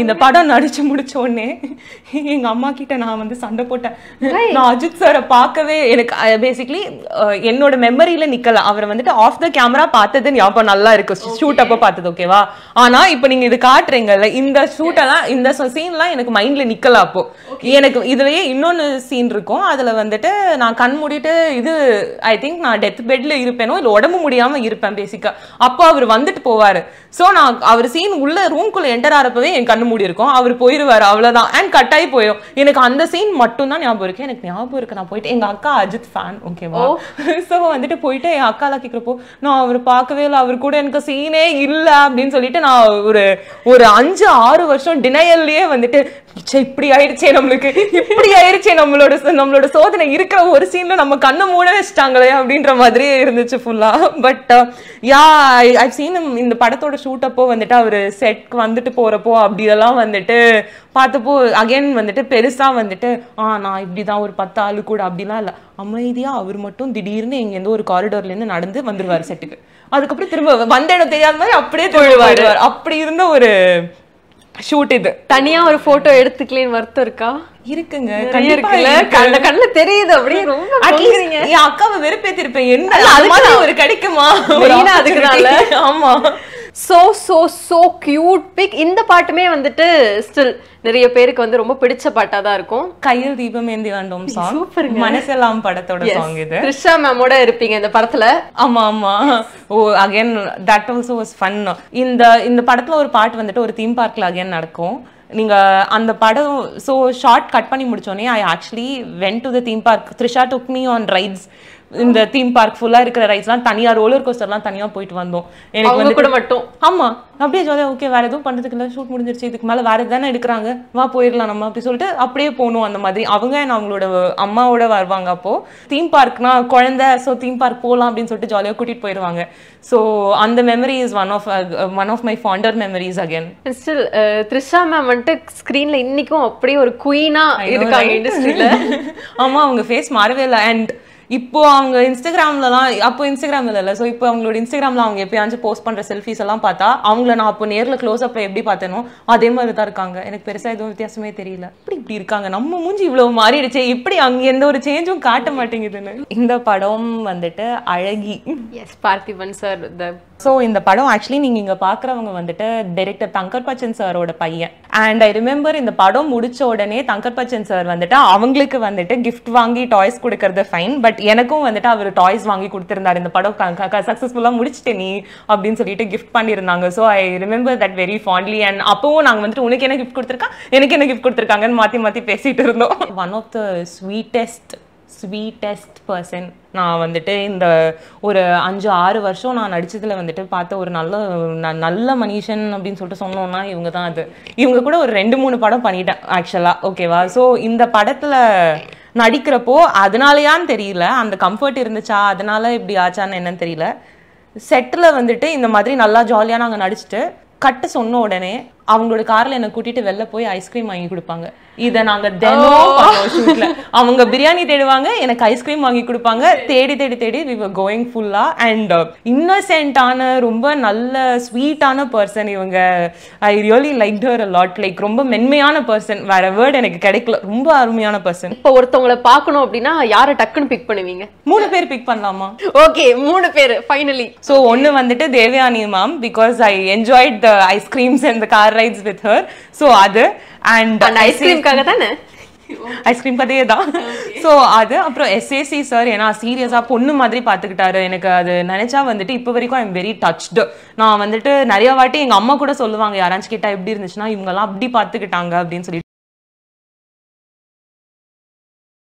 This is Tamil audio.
இந்த படம் நடிச்சு முடிச்ச உடனே எங்க அம்மா கிட்ட நான் வந்து சண்டை போட்டேன் நான் அஜித் சாரை பார்க்கவே எனக்கு பேசிக்கலி என்னோட மெமரியில நிக்கல அவரை வந்துட்டு ஆஃப் த கேமரா பார்த்தது ஞாபகம் நல்லா இருக்கு ஷூட் அப்போ பார்த்தது ஓகேவா ஆனா இப்போ நீங்க இது காட்டுறீங்கல்ல இந்த ஷூட்டெல்லாம் இந்த சீன் எல்லாம் எனக்கு மைண்ட்ல நிக்கல அப்போ எனக்கு இதுலயே இன்னொன்னு சீன் இருக்கும் அதுல வந்துட்டு நான் கண் மூடிட்டு இது ஐ திங்க் நான் டெத் பெட்ல இருப்பேனோ இல்ல உடம்பு முடியாம இருப்பேன் பேசிக்கா அப்போ அவர் வந்துட்டு போவாரு சோ நான் அவர் சீன் உள்ள குள்ள என்டர் ஆறப்பவே என் கண் கண்ணு மூடி இருக்கும் அவர் போயிடுவார் அவ்வளோதான் அண்ட் ஆகி போயிடும் எனக்கு அந்த சீன் மட்டும் தான் ஞாபகம் இருக்கு எனக்கு ஞாபகம் இருக்கு நான் போயிட்டு எங்க அக்கா அஜித் ஃபேன் ஓகேவா ஸோ வந்துட்டு போயிட்டு என் அக்கால கேட்குறப்போ நான் அவர் பார்க்கவே இல்லை அவர் கூட எனக்கு சீனே இல்லை அப்படின்னு சொல்லிட்டு நான் ஒரு ஒரு அஞ்சு ஆறு வருஷம் டினையல்லையே வந்துட்டு இப்படி ஆயிடுச்சே நம்மளுக்கு இப்படி ஆயிடுச்சே நம்மளோட நம்மளோட சோதனை இருக்கிற ஒரு சீன்ல நம்ம கண்ணு மூட வச்சிட்டாங்களே அப்படின்ற மாதிரி இருந்துச்சு ஃபுல்லா பட் யா ஐ சீன் இந்த படத்தோட ஷூட் அப்போ வந்துட்டு அவர் செட்க்கு வந்துட்டு போறப்போ அப்படி இதெல்லாம் வந்துட்டு பார்த்தப்போ அகைன் வந்துட்டு பெருசாக வந்துட்டு ஆ நான் இப்படி தான் ஒரு பத்து ஆள் கூட அப்படிலாம் இல்லை அமைதியாக அவர் மட்டும் திடீர்னு எங்கேருந்து ஒரு காரிடோர்லேருந்து நடந்து வந்துடுவார் செட்டுக்கு அதுக்கப்புறம் திரும்ப வந்த இடம் தெரியாத மாதிரி அப்படியே தொழுவார் அப்படி இருந்த ஒரு ஷூட் இது தனியா ஒரு போட்டோ எடுத்துக்கலேன்னு வருத்தம் இருக்கா இருக்குங்க கண்ணு கண்ணு தெரியுது அப்படியே ரொம்ப என் அக்காவை வெறுப்பேத்திருப்பேன் என்ன அது மாதிரி ஒரு கிடைக்குமா அதுக்குனால ஆமா so so so cute big இந்த பாட்டுமே வந்துட்டு ஸ்டில் நிறைய பேருக்கு வந்து ரொம்ப பிடிச்ச பாட்டா தான் இருக்கும் கையில் தீபம் ஏந்தி வேண்டும் சாங் மனசெல்லாம் படத்தோட சாங் இது த்ரிஷா மேமோட இருப்பீங்க இந்த படத்துல ஆமா ஆமா oh again that also was fun இந்த இந்த படத்துல ஒரு பாட்டு வந்துட்டு ஒரு தீம் பார்க்கில் அகைன் நடக்கும் நீங்கள் அந்த படம் ஸோ ஷார்ட் கட் பண்ணி முடிச்சோடனே I actually went to the theme park Trisha took me on rides இந்த தீம் பார்க் ஃபுல்லா இருக்கிற ரைட்ஸ்லாம் தனியா ரோலர் கோஸ்டர்லாம் தனியா போயிட்டு வந்தோம் எனக்கு வந்து கூட மட்டும் ஆமா அப்படியே ஜாலியா ஓகே வேற எதுவும் பண்றதுக்கு இல்லை ஷூட் முடிஞ்சிருச்சு இதுக்கு மேல வேற தானே எடுக்கிறாங்க வா போயிடலாம் நம்ம அப்படி சொல்லிட்டு அப்படியே போகணும் அந்த மாதிரி அவங்க அவங்களோட அம்மாவோட வருவாங்க அப்போ தீம் பார்க்னா குழந்த ஸோ தீம் பார்க் போகலாம் அப்படின்னு சொல்லிட்டு ஜாலியாக கூட்டிட்டு போயிடுவாங்க ஸோ அந்த memory is one of one of my fonder memories again still Trisha ma'am வந்துட்டு ஸ்க்ரீனில் இன்னைக்கும் அப்படியே ஒரு குயினாக இருக்காங்க இண்டஸ்ட்ரியில் ஆமாம் அவங்க ஃபேஸ் மாறவே இல்லை அண்ட் இப்போ அவங்க இன்ஸ்டாகிராம்லலாம் அப்போ இன்ஸ்டாகிராம் இல்லை ஸோ இப்போ அவங்களோட இன்ஸ்டாகிராமில் அவங்க எப்பயாச்சும் போஸ்ட் பண்ணுற செல்ஃபிஸ் எல்லாம் பார்த்தா அவங்கள நான் அப்போ நேரில் க்ளோஸ் அப்பில் எப்படி பார்த்தேனோ அதே மாதிரி தான் இருக்காங்க எனக்கு பெருசாக எதுவும் வித்தியாசமே தெரியல அப்படி இப்படி இருக்காங்க நம்ம மூஞ்சி இவ்வளவு மாறிடுச்சு இப்படி அங்க எந்த ஒரு சேஞ்சும் காட்ட மாட்டேங்குதுன்னு இந்த படம் வந்துட்டு அழகி yes Parthiban sir the so இந்த படம் ஆக்சுவலி நீங்கள் இங்கே பார்க்குறவங்க வந்துட்டு டைரக்டர் தங்கர் பச்சன் சாரோட பையன் அண்ட் ஐ ரிமெம்பர் இந்த படம் முடிச்ச உடனே தங்கர் பச்சன் சார் வந்துட்டு அவங்களுக்கு வந்துட்டு கிஃப்ட் வாங்கி டாய்ஸ் கொடுக்கறது ஃபைன் பட் எனக்கும் வந்துட்டு அவர் டாய்ஸ் வாங்கி கொடுத்துருந்தார் இந்த படம் சக்ஸஸ்ஃபுல்லாக முடிச்சுட்டு நீ அப்படின்னு சொல்லிட்டு கிஃப்ட் பண்ணியிருந்தாங்க so I remember that very fondly and அப்போவும் நாங்க வந்துட்டு உனக்கு என்ன கிஃப்ட் கொடுத்துருக்கா எனக்கு என்ன கிஃப்ட் கொடுத்துருக்காங்கன்னு மாற்றி பற்றி பேசிகிட்டு இருந்தோம் one of the sweetest sweetest person நான் வந்துட்டு இந்த ஒரு அஞ்சு ஆறு வருஷம் நான் நடித்ததில் வந்துட்டு பார்த்த ஒரு நல்ல நல்ல மனுஷன் அப்படின்னு சொல்லிட்டு சொன்னோன்னா இவங்க தான் அது இவங்க கூட ஒரு ரெண்டு மூணு படம் பண்ணிட்டேன் ஆக்சுவலாக ஓகேவா ஸோ இந்த படத்தில் நடிக்கிறப்போ அதனாலயான்னு தெரியல அந்த கம்ஃபர்ட் இருந்துச்சா அதனால இப்படி ஆச்சான்னு என்னன்னு தெரியல செட்டில் வந்துட்டு இந்த மாதிரி நல்லா ஜாலியாக நாங்கள் நடிச்சுட்டு கட்டு சொன்ன உடனே அவங்களோட கார்ல என்ன கூட்டிட்டு வெளில போய் ஐஸ்கிரீம் வாங்கி கொடுப்பாங்க இதை நாங்க தினமும் அவங்க பிரியாணி தேடுவாங்க எனக்கு ஐஸ்கிரீம் வாங்கி கொடுப்பாங்க தேடி தேடி தேடி வி வர் கோயிங் ஃபுல்லா அண்ட் இன்னசென்ட்டான ரொம்ப நல்ல ஸ்வீட்டான பர்சன் இவங்க I really like her a lot like ரொம்ப மென்மையான பர்சன் வேற வேர்டு எனக்கு கிடைக்கல ரொம்ப அருமையான பர்சன் இப்போ ஒருத்தவங்களை பார்க்கணும் அப்படின்னா யாரை டக்குன்னு பிக் பண்ணுவீங்க மூணு பேர் பிக் பண்ணலாமா ஓகே மூணு பேர் ஃபைனலி ஸோ ஒன்று வந்துட்டு Devayani ma'am because I enjoyed the ice creams இந்த car car rides with her so அது அண்ட் ஐஸ்கிரீம்காக தானே ஐஸ்கிரீம் கதையே தான் ஸோ அது அப்புறம் எஸ்ஏசி சார் ஏன்னா சீரியஸாக பொண்ணு மாதிரி பார்த்துக்கிட்டாரு எனக்கு அது நினைச்சா வந்துட்டு இப்போ வரைக்கும் ஐம் வெரி டச்டு நான் வந்துட்டு நிறைய வாட்டி எங்கள் அம்மா கூட சொல்லுவாங்க யாராச்சும் கேட்டால் எப்படி இருந்துச்சுன்னா இவங்கெல்லாம் அப்படி பார்த்துக்கிட்டாங்க அப்படின்னு சொல்லிட்டு